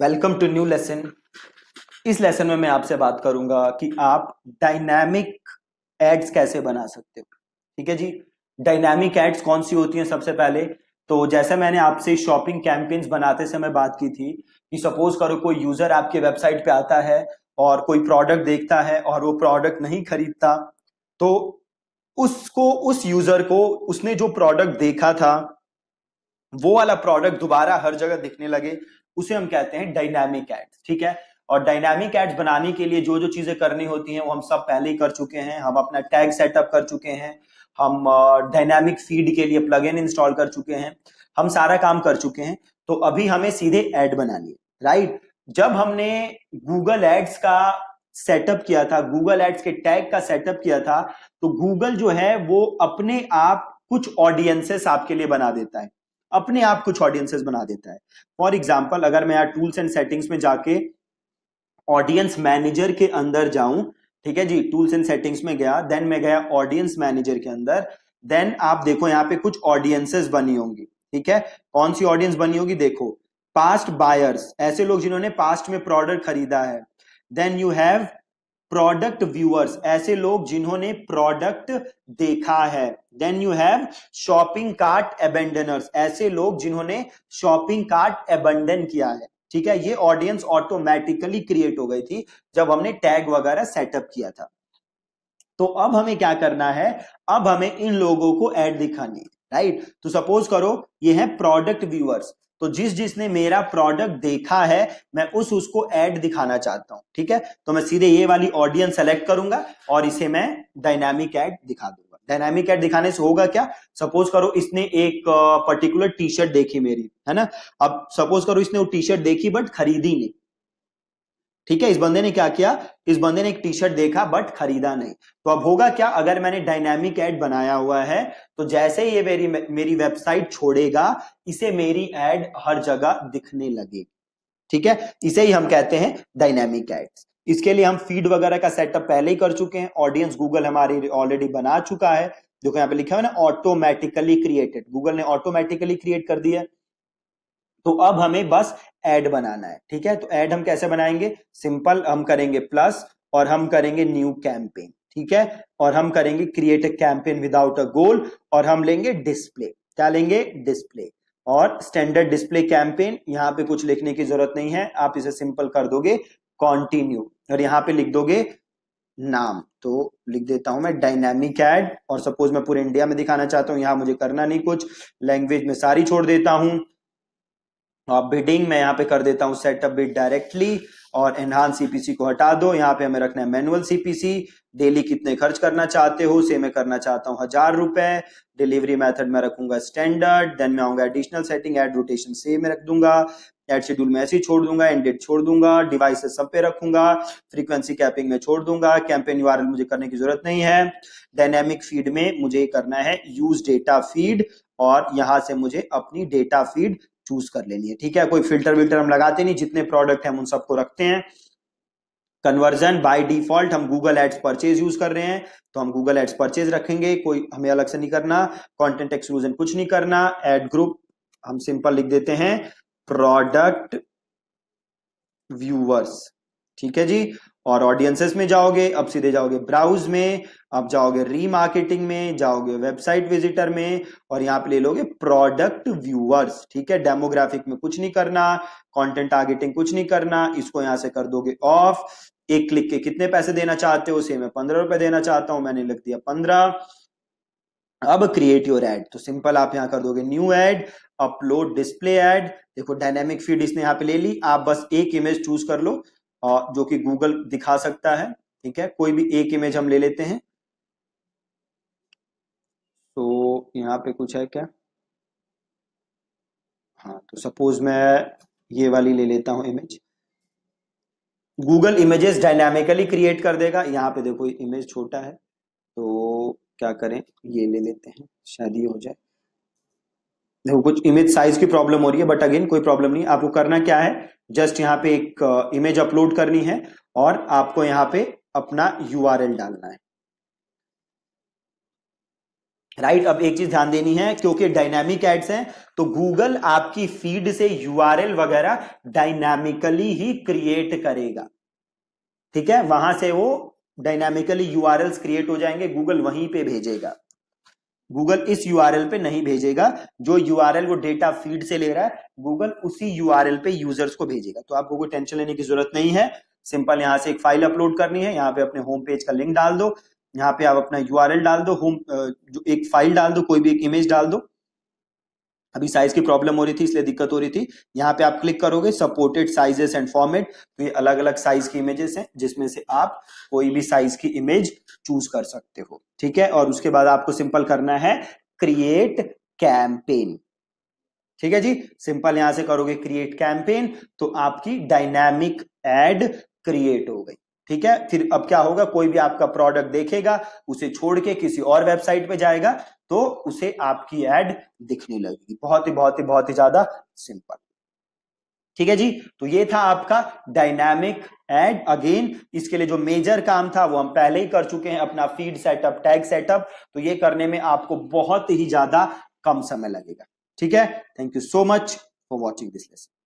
welcome to new lesson इस lesson में मैं आपसे बात करूंगा कि आप डायनामिक एड्स कैसे बना सकते हो ठीक है जी डायनामिक एड्स कौन सी होती हैं सबसे पहले तो जैसे मैंने आपसे शॉपिंग कैंपेन्स बनाते समय बात की थी कि सपोज करो कोई यूजर आपके वेबसाइट पे आता है और कोई प्रोडक्ट देखता है और वो प्रोडक्ट नहीं खरीदता तो उसको उस यूजर को उसने जो प्रोडक्ट देखा था वो वाला प्रोडक्ट दोबारा हर जगह दिखने लगे उसे हम कहते हैं डायनामिक एड्स ठीक है और डायनामिक एड्स बनाने के लिए जो जो चीजें करनी होती हैं वो हम सब पहले ही कर चुके हैं हम अपना टैग सेटअप कर चुके हैं हम डायनामिक फीड के लिए प्लग इन इंस्टॉल कर चुके हैं हम सारा काम कर चुके हैं तो अभी हमें सीधे एड बनानी है राइट जब हमने गूगल एड्स का सेटअप किया था गूगल एड्स के टैग का सेटअप किया था तो गूगल जो है वो अपने आप कुछ ऑडियंसेस आपके लिए बना देता है अपने आप कुछ ऑडियंसेस बना देता है फॉर एग्जाम्पल अगर मैं यहाँ टूल्स एंड सेटिंग्स में जाके ऑडियंस मैनेजर के अंदर जाऊं ठीक है जी टूल्स एंड सेटिंग्स में गया देन मैं गया ऑडियंस मैनेजर के अंदर देन आप देखो यहाँ पे कुछ ऑडियंसेस बनी होंगी ठीक है कौन सी ऑडियंस बनी होगी देखो पास्ट बायर्स ऐसे लोग जिन्होंने पास्ट में प्रोडक्ट खरीदा है then you have product viewers ऐसे लोग जिन्होंने प्रोडक्ट देखा है then you have shopping cart abandoners ऐसे लोग जिन्होंने शॉपिंग कार्ट एबंडन किया है ठीक है ये ऑडियंस ऑटोमेटिकली क्रिएट हो गई थी जब हमने टैग वगैरह सेटअप किया था तो अब हमें क्या करना है अब हमें इन लोगों को एड दिखानी है राइट तो सपोज करो ये है प्रोडक्ट व्यूअर्स तो जिस जिसने मेरा प्रोडक्ट देखा है मैं उस उसको एड दिखाना चाहता हूं ठीक है तो मैं सीधे ये वाली ऑडियंस सेलेक्ट करूंगा और इसे मैं डायनामिक एड दिखा दूंगा डायनामिक एड दिखाने से होगा क्या सपोज करो इसने एक पर्टिकुलर टी शर्ट देखी मेरी है ना अब सपोज करो इसने वो टी शर्ट देखी बट खरीदी नहीं ठीक है इस बंदे ने क्या किया इस बंदे ने एक टी शर्ट देखा बट खरीदा नहीं तो अब होगा क्या अगर मैंने डायनेमिक एड बनाया हुआ है तो जैसे ये मेरी मेरी वेबसाइट छोड़ेगा इसे मेरी एड हर जगह दिखने लगेगी ठीक है इसे ही हम कहते हैं डायनेमिक एड्स इसके लिए हम फीड वगैरह का सेटअप पहले ही कर चुके हैं ऑडियंस गूगल हमारी ऑलरेडी बना चुका है जो यहाँ पे लिखा है ना ऑटोमेटिकली क्रिएटेड गूगल ने ऑटोमेटिकली क्रिएट कर दिया तो अब हमें बस एड बनाना है ठीक है तो एड हम कैसे बनाएंगे सिंपल हम करेंगे प्लस और हम करेंगे न्यू कैंपेन ठीक है और हम करेंगे create a campaign without a goal और हम लेंगे डिस्प्ले क्या लेंगे डिस्प्ले और स्टैंडर्ड डिस्प्ले कैंपेन यहां पे कुछ लिखने की जरूरत नहीं है आप इसे सिंपल कर दोगे कॉन्टिन्यू और यहां पे लिख दोगे नाम तो लिख देता हूं मैं डायनेमिक एड और सपोज मैं पूरे इंडिया में दिखाना चाहता हूं यहां मुझे करना नहीं कुछ लैंग्वेज में सारी छोड़ देता हूं बिडिंग तो मैं यहाँ पे कर देता हूँ सेटअप बिड डायरेक्टली और एनहान सीपीसी को हटा दो यहाँ पे हमें रखना है मैनुअल सीपीसी डेली कितने खर्च करना चाहते हो से मैं करना चाहता हूँ हजार रुपए डिलीवरी मेथड में रखूंगा स्टैंडर्ड देन में आऊंगा एडिशनल सेटिंग एड रोटेशन से मैं रख दूंगा एड शेड्यूल में ऐसे ही छोड़ दूंगा एंडेड छोड़ दूंगा डिवाइसेस सब पे रखूंगा फ्रीक्वेंसी कैपिंग में छोड़ दूंगा कैंपेन यूआरएल मुझे करने की जरूरत नहीं है डायनेमिक फीड में मुझे करना है यूज डेटा फीड और यहां से मुझे अपनी डेटा फीड चूज कर लेनी है ठीक है कोई फिल्टर विल्टर हम लगाते नहीं जितने प्रोडक्ट हैं हम उन सबको रखते हैं कन्वर्जन बाय डिफॉल्ट हम गूगल एड्स परचेज यूज कर रहे हैं तो हम गूगल एड्स परचेज रखेंगे कोई हमें अलग से नहीं करना कंटेंट एक्सक्लूजन कुछ नहीं करना एड ग्रुप हम सिंपल लिख देते हैं प्रोडक्ट व्यूवर्स ठीक है जी और ऑडियंसेस में जाओगे अब सीधे जाओगे ब्राउज में अब जाओगे रीमार्केटिंग में जाओगे वेबसाइट विजिटर में और यहाँ पे ले लोगे प्रोडक्ट व्यूअर्स ठीक है डेमोग्राफिक में कुछ नहीं करना कंटेंट टारगेटिंग कुछ नहीं करना इसको यहां से कर दोगे ऑफ एक क्लिक के कितने पैसे देना चाहते हो सेम मैं पंद्रह रुपए देना चाहता हूं मैंने लिख दिया पंद्रह अब क्रिएट योर एड तो सिंपल आप यहां कर दोगे new ad upload display ad देखो डायनेमिक फीड इसने यहाँ पे ले ली आप बस एक इमेज चूज कर लो जो कि गूगल दिखा सकता है ठीक है कोई भी एक इमेज हम ले लेते हैं तो यहाँ पे कुछ है क्या हाँ तो सपोज मैं ये वाली ले लेता हूं image Google images dynamically create कर देगा यहाँ पे देखो इमेज छोटा है तो क्या करें ये ले लेते हैं शायद ये हो जाए कुछ इमेज साइज की प्रॉब्लम हो रही है बट अगेन कोई प्रॉब्लम नहीं आपको करना क्या है जस्ट यहाँ पे एक इमेज अपलोड करनी है और आपको यहाँ पे अपना यू डालना है राइट right, अब एक चीज ध्यान देनी है क्योंकि डायनामिक एड्स हैं तो गूगल आपकी फीड से यूआरएल वगैरह डायनामिकली ही क्रिएट करेगा ठीक है वहां से वो डायनामिकली यूआरएल्स क्रिएट हो जाएंगे गूगल वहीं पे भेजेगा गूगल इस एल पे नहीं भेजेगा जो एल वो डेटा फीड से ले रहा है गूगल उसी एल पे यूजर्स को भेजेगा तो आपको कोई टेंशन लेने की जरूरत नहीं है सिंपल यहाँ से एक फाइल अपलोड करनी है यहाँ पे अपने होम पेज का लिंक डाल दो यहाँ पे आप अपना एल डाल दो होम जो एक फाइल डाल दो कोई भी एक इमेज डाल दो अभी साइज की प्रॉब्लम हो रही थी इसलिए दिक्कत हो रही थी यहाँ पे आप क्लिक करोगे सपोर्टेड साइजेस एंड फॉर्मेट तो ये अलग अलग साइज की इमेजेस हैं जिसमें से आप कोई भी साइज की इमेज चूज कर सकते हो ठीक है और उसके बाद आपको सिंपल करना है क्रिएट कैंपेन ठीक है जी सिंपल यहां से करोगे क्रिएट कैंपेन तो आपकी डायनामिक एड क्रिएट हो गई ठीक है फिर अब क्या होगा कोई भी आपका प्रोडक्ट देखेगा उसे छोड़ के किसी और वेबसाइट पे जाएगा तो उसे आपकी एड दिखने लगेगी बहुत ही बहुत ही बहुत ही ज्यादा सिंपल ठीक है जी तो ये था आपका डायनामिक एड अगेन इसके लिए जो मेजर काम था वो हम पहले ही कर चुके हैं अपना फीड सेटअप टैग सेटअप तो ये करने में आपको बहुत ही ज्यादा कम समय लगेगा ठीक है thank you so much for watching this lesson